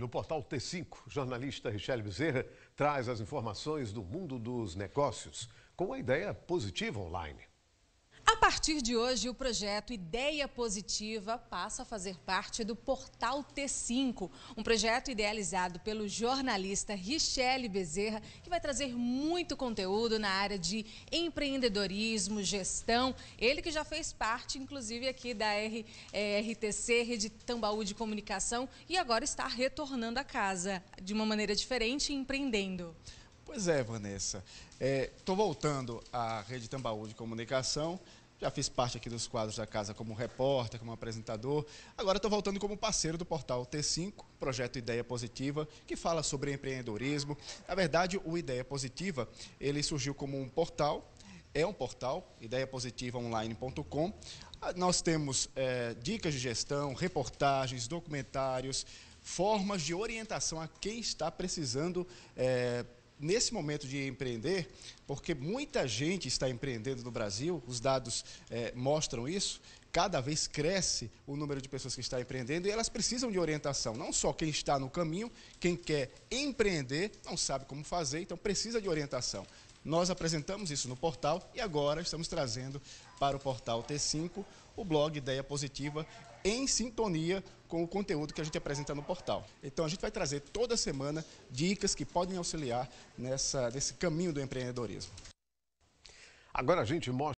no portal T5, jornalista Richelle Bezerra traz as informações do mundo dos negócios com a ideia positiva online. A partir de hoje, o projeto Ideia Positiva passa a fazer parte do Portal T5, um projeto idealizado pelo jornalista Richelle Bezerra, que vai trazer muito conteúdo na área de empreendedorismo, gestão. Ele que já fez parte, inclusive, aqui da R, é, eh, RTC, Rede Tambaú de Comunicação, e agora está retornando à casa de uma maneira diferente, empreendendo. Pois é, Vanessa. Estou é, voltando à Rede Tambaú de Comunicação já fiz parte aqui dos quadros da casa como repórter, como apresentador. Agora estou voltando como parceiro do portal T5, projeto Ideia Positiva, que fala sobre empreendedorismo. Na verdade, o Ideia Positiva, ele surgiu como um portal, é um portal, ideiapositivaonline.com. Ah, nós temos é, dicas de gestão, reportagens, documentários, formas de orientação a quem está precisando é, nesse momento de empreender, porque muita gente está empreendendo no Brasil, os dados eh, mostram isso, cada vez cresce o número de pessoas que está empreendendo e elas precisam de orientação. Não só quem está no caminho, quem quer empreender, não sabe como fazer, então precisa de orientação. Nós apresentamos isso no portal e agora estamos trazendo para o portal T5 o blog Ideia Positiva em sintonia com o conteúdo que a gente apresenta no portal. Então a gente vai trazer toda semana dicas que podem auxiliar nessa, nesse caminho do empreendedorismo. Agora a gente mostra.